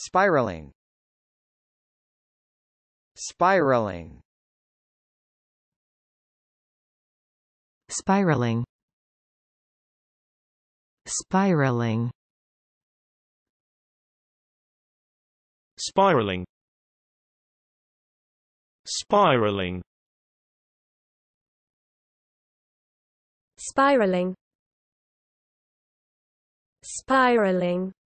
Spiraling Spiraling Spiraling Spiraling Spiraling Spiraling Spiraling Spiraling